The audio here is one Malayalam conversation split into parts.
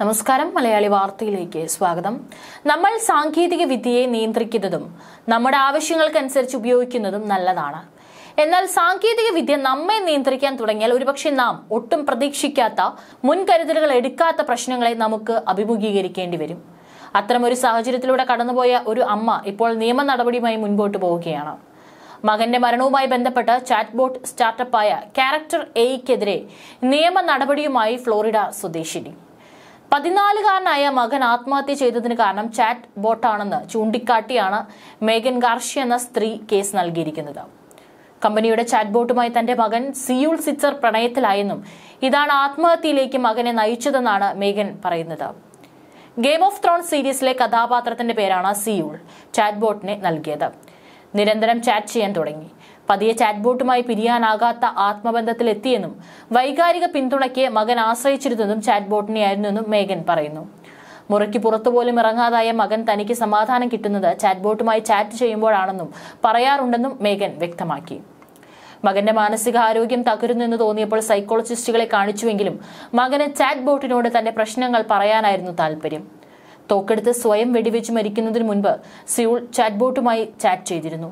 നമസ്കാരം മലയാളി വാർത്തയിലേക്ക് സ്വാഗതം നമ്മൾ സാങ്കേതിക വിദ്യയെ നിയന്ത്രിക്കുന്നതും നമ്മുടെ ആവശ്യങ്ങൾക്കനുസരിച്ച് ഉപയോഗിക്കുന്നതും നല്ലതാണ് എന്നാൽ സാങ്കേതിക വിദ്യ നമ്മെ നിയന്ത്രിക്കാൻ തുടങ്ങിയാൽ ഒരുപക്ഷെ നാം ഒട്ടും പ്രതീക്ഷിക്കാത്ത മുൻകരുതലുകൾ എടുക്കാത്ത പ്രശ്നങ്ങളെ നമുക്ക് അഭിമുഖീകരിക്കേണ്ടി വരും അത്തരമൊരു സാഹചര്യത്തിലൂടെ കടന്നുപോയ ഒരു അമ്മ ഇപ്പോൾ നിയമ നടപടിയുമായി മുൻപോട്ട് പോവുകയാണ് മകന്റെ മരണവുമായി ബന്ധപ്പെട്ട് ചാറ്റ്ബോട്ട് സ്റ്റാർട്ടപ്പായ ക്യാരക്ടർ എയ്ക്കെതിരെ നിയമ നടപടിയുമായി ഫ്ലോറിഡ സ്വദേശിനി പതിനാലുകാരനായ മകൻ ആത്മഹത്യ ചെയ്തതിന് കാരണം ചാറ്റ് ബോട്ടാണെന്ന് ചൂണ്ടിക്കാട്ടിയാണ് മേഗൻ ഗാർഷി എന്ന സ്ത്രീ കേസ് നൽകിയിരിക്കുന്നത് കമ്പനിയുടെ ചാറ്റ് ബോട്ടുമായി തന്റെ മകൻ സിയൂൾ സിറ്റ്സർ പ്രണയത്തിലായെന്നും ഇതാണ് ആത്മഹത്യയിലേക്ക് മകനെ നയിച്ചതെന്നാണ് മേഗൻ പറയുന്നത് ഗെയിം ഓഫ് ത്രോൺ സീരീസിലെ കഥാപാത്രത്തിന്റെ പേരാണ് സിയൂൾ ചാറ്റ് ബോട്ടിനെ നൽകിയത് നിരന്തരം ചാറ്റ് ചെയ്യാൻ തുടങ്ങി പതിയെ ചാറ്റ്ബോട്ടുമായി പിരിയാനാകാത്ത ആത്മബന്ധത്തിലെത്തിയെന്നും വൈകാരിക പിന്തുണയ്ക്ക് മകൻ ആശ്രയിച്ചിരുന്നതും ചാറ്റ്ബോട്ടിനെയായിരുന്നെന്നും മേഗൻ പറയുന്നു മുറയ്ക്ക് പുറത്തുപോലും ഇറങ്ങാതായ മകൻ തനിക്ക് സമാധാനം കിട്ടുന്നത് ചാറ്റ്ബോട്ടുമായി ചാറ്റ് ചെയ്യുമ്പോഴാണെന്നും പറയാറുണ്ടെന്നും മേഗൻ വ്യക്തമാക്കി മകന്റെ മാനസികാരോഗ്യം തകരുന്നെന്ന് തോന്നിയപ്പോൾ സൈക്കോളജിസ്റ്റുകളെ കാണിച്ചുവെങ്കിലും മകന് ചാറ്റ് ബോട്ടിനോട് തന്റെ പ്രശ്നങ്ങൾ പറയാനായിരുന്നു താല്പര്യം തോക്കെടുത്ത് സ്വയം വെടിവെച്ച് മരിക്കുന്നതിന് മുൻപ് സിയൂൾ ചാറ്റ്ബോട്ടുമായി ചാറ്റ് ചെയ്തിരുന്നു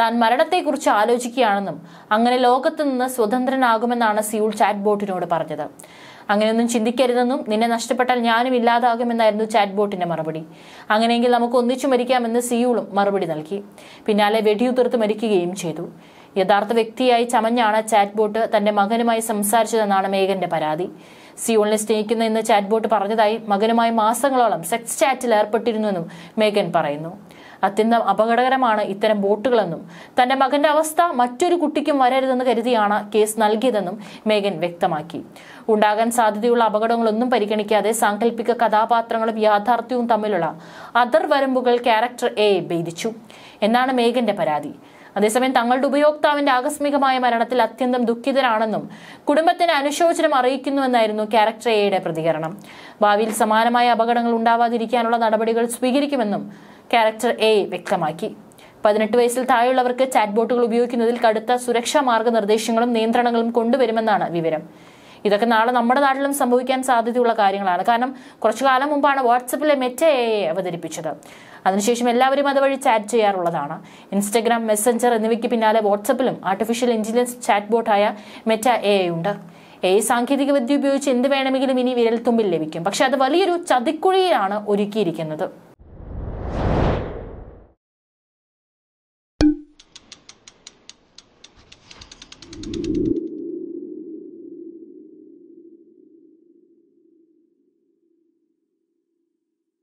താൻ മരണത്തെക്കുറിച്ച് ആലോചിക്കുകയാണെന്നും അങ്ങനെ ലോകത്തു നിന്ന് സ്വതന്ത്രനാകുമെന്നാണ് സിയൂൾ ചാറ്റ്ബോട്ടിനോട് പറഞ്ഞത് അങ്ങനെയൊന്നും ചിന്തിക്കരുതെന്നും നിന്നെ നഷ്ടപ്പെട്ടാൽ ഞാനും ഇല്ലാതാകുമെന്നായിരുന്നു ചാറ്റ്ബോട്ടിന്റെ മറുപടി അങ്ങനെയെങ്കിൽ നമുക്ക് ഒന്നിച്ചു മരിക്കാമെന്ന് സിയൂളും മറുപടി നൽകി പിന്നാലെ വെടിയുതിർത്ത് മരിക്കുകയും ചെയ്തു യഥാർത്ഥ വ്യക്തിയായി ചമഞ്ഞാണ് ചാറ്റ് ബോട്ട് തന്റെ മകനുമായി സംസാരിച്ചതെന്നാണ് മേഘന്റെ പരാതി സിയോളിനെ സ്നേഹിക്കുന്ന എന്ന് ചാറ്റ് ബോട്ട് പറഞ്ഞതായി മകനുമായി മാസങ്ങളോളം സെക്സ് ചാറ്റിൽ ഏർപ്പെട്ടിരുന്നുവെന്നും മേഘൻ പറയുന്നു അത്യന്തം അപകടകരമാണ് ഇത്തരം ബോട്ടുകളെന്നും തന്റെ മകന്റെ അവസ്ഥ മറ്റൊരു കുട്ടിക്കും വരരുതെന്ന് കരുതിയാണ് കേസ് നൽകിയതെന്നും മേഘൻ വ്യക്തമാക്കി ഉണ്ടാകാൻ സാധ്യതയുള്ള അപകടങ്ങളൊന്നും പരിഗണിക്കാതെ സാങ്കല്പിക കഥാപാത്രങ്ങളും യാഥാർത്ഥ്യവും തമ്മിലുള്ള അതർ വരമ്പുകൾ ക്യാരക്ടർ എ ഭേദിച്ചു എന്നാണ് മേഘന്റെ പരാതി അതേസമയം തങ്ങളുടെ ഉപയോക്താവിന്റെ ആകസ്മികമായ മരണത്തിൽ അത്യന്തം ദുഃഖിതരാണെന്നും കുടുംബത്തിന് അനുശോചനം അറിയിക്കുന്നുവെന്നായിരുന്നു ക്യാരക്ടർ എയുടെ പ്രതികരണം ഭാവിയിൽ സമാനമായ അപകടങ്ങൾ ഉണ്ടാവാതിരിക്കാനുള്ള നടപടികൾ സ്വീകരിക്കുമെന്നും ക്യാരക്ടർ എ വ്യക്തമാക്കി പതിനെട്ട് വയസ്സിൽ താഴെയുള്ളവർക്ക് ചാറ്റ് ബോട്ടുകൾ ഉപയോഗിക്കുന്നതിൽ കടുത്ത സുരക്ഷാ മാർഗനിർദ്ദേശങ്ങളും നിയന്ത്രണങ്ങളും കൊണ്ടുവരുമെന്നാണ് വിവരം ഇതൊക്കെ നാളെ നമ്മുടെ നാട്ടിലും സംഭവിക്കാൻ സാധ്യതയുള്ള കാര്യങ്ങളാണ് കാരണം കുറച്ചു കാലം മുമ്പാണ് വാട്സപ്പിലെ മെറ്റ അവതരിപ്പിച്ചത് അതിനുശേഷം എല്ലാവരും അതുവഴി ചാറ്റ് ചെയ്യാറുള്ളതാണ് ഇൻസ്റ്റഗ്രാം മെസ്സഞ്ചർ എന്നിവയ്ക്ക് പിന്നാലെ വാട്സപ്പിലും ആർട്ടിഫിഷ്യൽ ഇന്റലിജൻസ് ചാറ്റ് ബോട്ടായ മെറ്റ എ ഉണ്ട് എ സാങ്കേതിക വിദ്യ ഉപയോഗിച്ച് എന്ത് വേണമെങ്കിലും ഇനി വിരൽത്തുമ്പിൽ ലഭിക്കും പക്ഷെ അത് വലിയൊരു ചതിക്കുഴിയിലാണ് ഒരുക്കിയിരിക്കുന്നത്